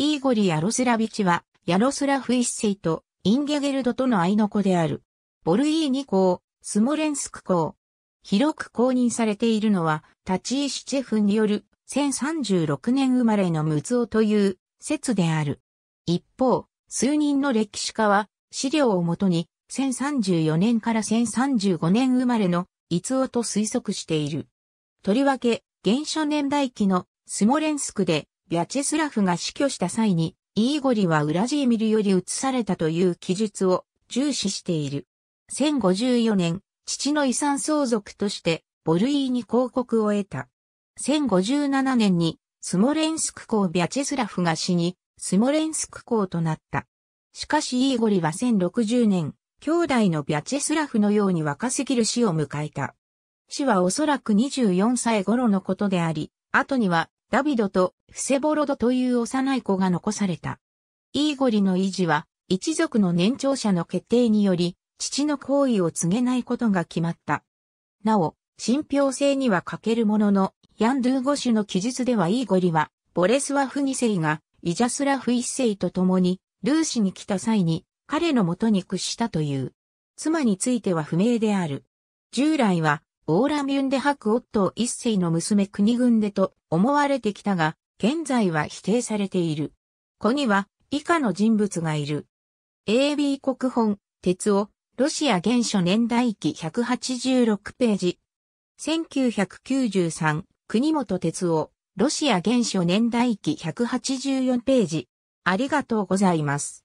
イーゴリ・ヤロスラビチは、ヤロスラフ一世とインゲゲルドとの愛の子である。ボルイーニ公、スモレンスク公。広く公認されているのは、タチーシチェフによる1036年生まれのムツオという説である。一方、数人の歴史家は、資料をもとに、1034年から1035年生まれのイツオと推測している。とりわけ、原初年代期のスモレンスクでビャチェスラフが死去した際に、イーゴリはウラジーミルより移されたという記述を重視している。1054年、父の遺産相続として、ボルイーに広告を得た。1057年に、スモレンスク公ビャチェスラフが死に、スモレンスク公となった。しかしイーゴリは1060年、兄弟のビャチェスラフのように若すぎる死を迎えた。死はおそらく24歳頃のことであり、後にはダビドとフセボロドという幼い子が残された。イーゴリの維持は、一族の年長者の決定により、父の行為を告げないことが決まった。なお、信憑性には欠けるものの、ヤンドゥー語種の記述ではイーゴリは、ボレスワフ2世が、イジャスラフ1世と共に、ルーシに来た際に、彼のもとに屈したという。妻については不明である。従来は、オーラミュンデハクオット一世の娘国軍でと思われてきたが、現在は否定されている。子には以下の人物がいる。AB 国本、鉄尾、ロシア原初年代記186ページ。1993、国本鉄尾、ロシア原初年代記184ページ。ありがとうございます。